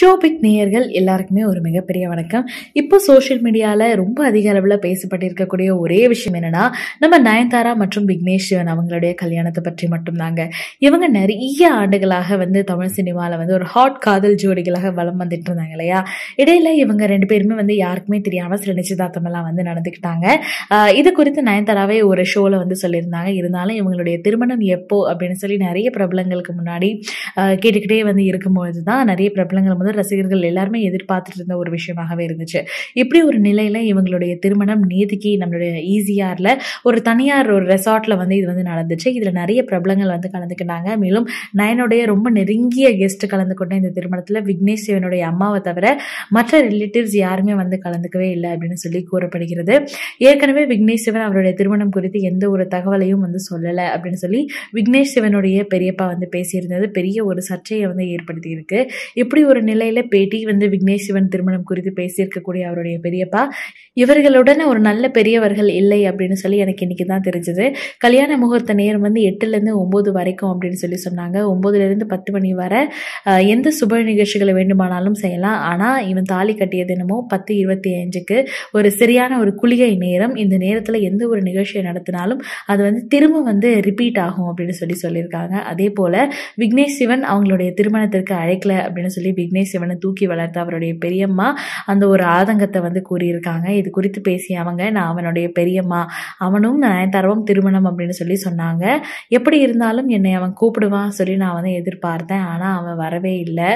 ஷோபிக் நேயர்கள் எல்லாருக்குமே ஒரு மிகப்பெரிய வணக்கம் இப்போ சோஷியல் மீடியாவில் ரொம்ப அதிக அளவில் பேசப்பட்டிருக்கக்கூடிய ஒரே விஷயம் என்னென்னா நம்ம நயன்தாரா மற்றும் விக்னேஷ் சிவன் அவங்களுடைய கல்யாணத்தை பற்றி மட்டும்தாங்க இவங்க நிறைய ஆண்டுகளாக வந்து தமிழ் சினிமாவில் வந்து ஒரு ஹாட் காதல் ஜோடிகளாக வளம் வந்துட்டு இருந்தாங்க இல்லையா இடையில இவங்க ரெண்டு பேருமே வந்து யாருக்குமே தெரியாமல் சில நிச்சயதார்த்தமெல்லாம் வந்து நடந்துக்கிட்டாங்க இது குறித்து நயன்தாராவே ஒரு ஷோவில் வந்து சொல்லியிருந்தாங்க இருந்தாலும் இவங்களுடைய திருமணம் எப்போ அப்படின்னு சொல்லி நிறைய பிரபலங்களுக்கு முன்னாடி கேட்டுக்கிட்டே வந்து இருக்கும்பொழுது தான் நிறைய பிரபலங்கள் வந்து வந்து ரசிகர்கள் எல்லாருமே எதிர்பார்த்துட்டு இருந்த ஒரு விஷயமாகவே இருந்துச்சு இப்படி ஒரு நிலையில இவங்களுடைய திருமணம் நேதிக்கு நம்மளுடைய ஈஸியாரில் e ஒரு தனியார் ஒரு ரெசார்ட்ல வந்து இது வந்து நடந்துச்சு இதில் நிறைய பிரபலங்கள் வந்து கலந்துக்கிட்டாங்க மேலும் நயனுடைய ரொம்ப நெருங்கிய கெஸ்ட் கலந்து கொண்ட இந்த திருமணத்தில் விக்னேஷ் சிவனுடைய அம்மாவை தவிர மற்ற ரிலேட்டிவ்ஸ் யாருமே வந்து கலந்துக்கவே இல்லை அப்படின்னு சொல்லி கூறப்படுகிறது ஏற்கனவே விக்னேஷ் சிவன் அவருடைய திருமணம் குறித்து எந்த ஒரு தகவலையும் வந்து சொல்லலை அப்படின்னு சொல்லி விக்னேஷ் சிவனுடைய பெரியப்பா வந்து பேசியிருந்தது பெரிய ஒரு சர்ச்சையை வந்து ஏற்படுத்தியிருக்கு இப்படி ஒரு நிலை நெல்லையில் பேட்டி வந்து விக்னேஷ் சிவன் திருமணம் குறித்து பேசியிருக்கக்கூடிய அவருடைய பெரியப்பா இவர்களுடன் ஒரு நல்ல பெரியவர்கள் இல்லை அப்படின்னு சொல்லி எனக்கு இன்றைக்கி தான் தெரிஞ்சது கல்யாண முகூர்த்த நேரம் வந்து எட்டுலேருந்து ஒம்பது வரைக்கும் அப்படின்னு சொல்லி சொன்னாங்க ஒம்போதுலேருந்து பத்து மணி வர எந்த சுப நிகழ்ச்சிகளை வேண்டுமானாலும் செய்யலாம் ஆனால் இவன் தாலி கட்டிய தினமும் பத்து இருபத்தி அஞ்சுக்கு ஒரு சரியான ஒரு குளிகை நேரம் இந்த நேரத்தில் எந்த ஒரு நிகழ்ச்சியை நடத்தினாலும் அது வந்து திரும்ப வந்து ரிப்பீட் ஆகும் அப்படின்னு சொல்லி சொல்லியிருக்காங்க அதே போல் விக்னேஷ் சிவன் அவங்களுடைய திருமணத்திற்கு அழைக்கல அப்படின்னு சொல்லி விக்னேஷ் உடனே சிவனை தூக்கி வளர்த்த அவருடைய பெரியம்மா அந்த ஒரு ஆதங்கத்தை வந்து கூறியிருக்காங்க இது குறித்து பேசிய அவங்க நான் அவனுடைய பெரியம்மா அவனும் நயன்தாராவும் திருமணம் அப்படின்னு சொல்லி சொன்னாங்க எப்படி இருந்தாலும் என்னை அவன் கூப்பிடுவான் சொல்லி நான் வந்து எதிர்பார்த்தேன் ஆனால் அவன் வரவே இல்லை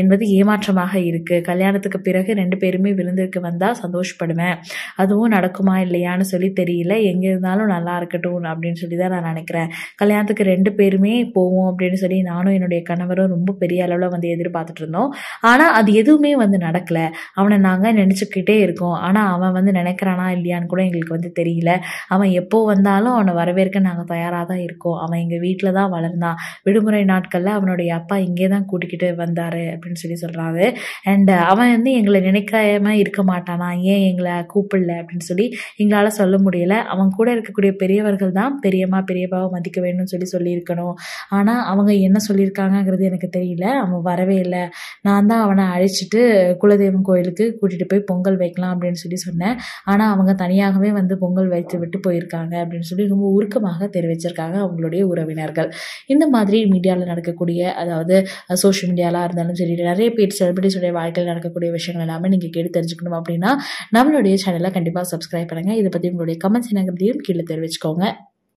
என்பது ஏமாற்றமாக இருக்குது கல்யாணத்துக்கு பிறகு ரெண்டு பேருமே விருந்துக்கு வந்தால் சந்தோஷப்படுவேன் அதுவும் நடக்குமா இல்லையான்னு சொல்லி தெரியல எங்கே இருந்தாலும் நல்லா இருக்கட்டும் அப்படின்னு சொல்லி தான் நான் நினைக்கிறேன் கல்யாணத்துக்கு ரெண்டு பேருமே போவோம் அப்படின்னு சொல்லி நானும் என்னுடைய கணவரும் ரொம்ப பெரிய அளவில் வந்து எதிர்பார்த்துட்டு இருந்தோம் ஆனால் அது எதுவுமே வந்து நடக்கலை அவனை நாங்கள் நினச்சிக்கிட்டே இருக்கோம் ஆனால் அவன் வந்து நினைக்கிறானா இல்லையான்னு கூட எங்களுக்கு வந்து தெரியல அவன் எப்போ வந்தாலும் அவனை வரவேற்க நாங்கள் தயாராக தான் இருக்கோம் அவன் எங்கள் வீட்டில் தான் வளர்ந்தான் விடுமுறை நாட்களில் அவனுடைய அப்பா இங்கே தான் கூட்டிக்கிட்டு வந்தார் அப்படின்னு சொல்லி சொல்கிறாரு அண்ட் அவன் வந்து எங்களை நினைக்காம இருக்க மாட்டானா ஏன் எங்களை கூப்பிடல அப்படின்னு சொல்லி எங்களால் சொல்ல முடியல அவன் கூட இருக்கக்கூடிய பெரியவர்கள் தான் பெரியம்மா பெரியப்பாவை மதிக்க வேணும்னு சொல்லி சொல்லியிருக்கணும் ஆனால் அவங்க என்ன சொல்லியிருக்காங்கங்கிறது எனக்கு தெரியல அவன் வரவே இல்லை நான் தான் அவனை அழைச்சிட்டு குலதெய்வம் கோயிலுக்கு கூட்டிகிட்டு போய் பொங்கல் வைக்கலாம் அப்படின்னு சொல்லி சொன்னேன் ஆனால் அவங்க தனியாகவே வந்து பொங்கல் வைத்து விட்டு போயிருக்காங்க அப்படின்னு சொல்லி ரொம்ப உருக்கமாக தெரிவிச்சிருக்காங்க அவங்களுடைய உறவினர்கள் இந்த மாதிரி மீடியாவில் நடக்கக்கூடிய அதாவது சோஷியல் மீடியாவிலாக இருந்தாலும் சரி நிறைய பேர் செலிபிரிட்டிஸுடைய வாழ்க்கையில் நடக்கக்கூடிய விஷயங்கள் எல்லாமே நீங்கள் கேட்டு தெரிஞ்சுக்கணும் அப்படின்னா நம்மளுடைய சேனலை கண்டிப்பாக சப்ஸ்கிரைப் பண்ணுங்கள் இதை பற்றி உங்களுடைய கமெண்ட்ஸ் என்னங்கிறதையும் கீழே தெரிவிச்சுக்கோங்க